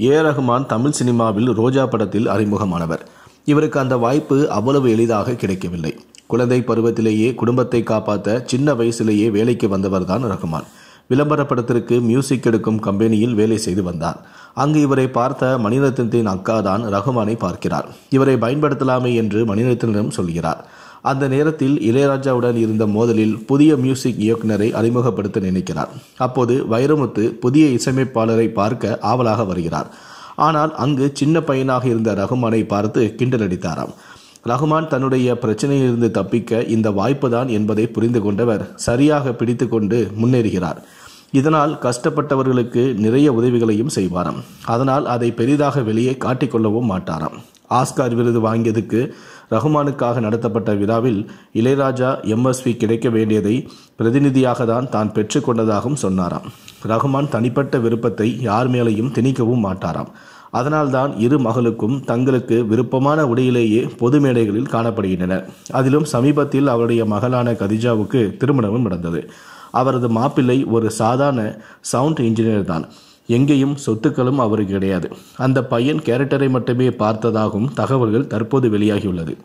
ஏ ரஹ்மான் தமிழ் சினிமாவில் ரோஜா படத்தில் அறிமுகமானவர் இவருக்கு அந்த வாய்ப்பு அவ்வளவு எளிதாக கிடைக்கவில்லை குழந்தை பருவத்திலேயே குடும்பத்தை காப்பாற்ற சின்ன வயசிலேயே வேலைக்கு வந்தவர்தான் ரஹ்மான் விளம்பர படத்திற்கு மியூசிக் எடுக்கும் கம்பெனியில் வேலை செய்து வந்தார் அங்கு இவரை பார்த்த மணிரத்னத்தின் அக்கா தான் ரகுமானை பார்க்கிறார் இவரை பயன்படுத்தலாமே என்று மணிரத்னிடம் சொல்கிறார் அந்த நேரத்தில் இளையராஜாவுடன் இருந்த மோதலில் புதிய மியூசிக் இயக்குனரை அறிமுகப்படுத்த நினைக்கிறார் அப்போது வைரமுத்து புதிய இசையமைப்பாளரை பார்க்க ஆவலாக வருகிறார் ஆனால் அங்கு சின்ன பையனாக இருந்த ரகுமானை பார்த்து கிண்டலடித்தாராம் ரகுமான் தன்னுடைய பிரச்சனையிலிருந்து தப்பிக்க இந்த வாய்ப்பு தான் என்பதை புரிந்து கொண்டவர் சரியாக பிடித்து கொண்டு முன்னேறுகிறார் இதனால் கஷ்டப்பட்டவர்களுக்கு நிறைய உதவிகளையும் செய்வாராம் அதனால் அதை பெரிதாக வெளியே காட்டிக்கொள்ளவும் மாட்டாராம் ஆஸ்கார் விருது வாங்கியதுக்கு ரகுமானுக்காக நடத்தப்பட்ட விழாவில் இளையராஜா எம்எஸ்வி கிடைக்க வேண்டியதை பிரதிநிதியாக தான் தான் பெற்றுக்கொண்டதாகவும் சொன்னாராம் ரகுமான் தனிப்பட்ட விருப்பத்தை யார் மேலையும் திணிக்கவும் மாட்டாராம் அதனால்தான் இரு மகளுக்கும் தங்களுக்கு விருப்பமான உடையிலேயே பொது மேடைகளில் காணப்படுகின்றனர் அதிலும் சமீபத்தில் அவருடைய மகளான கதிஜாவுக்கு திருமணமும் நடந்தது அவரது மாப்பிள்ளை ஒரு சாதாரண சவுண்ட் இன்ஜினியர் தான் எங்கேயும் சொத்துக்களும் அவருக்கு கிடையாது அந்த பையன் கேரக்டரை மட்டுமே பார்த்ததாகவும் தகவல்கள் தற்போது வெளியாகியுள்ளது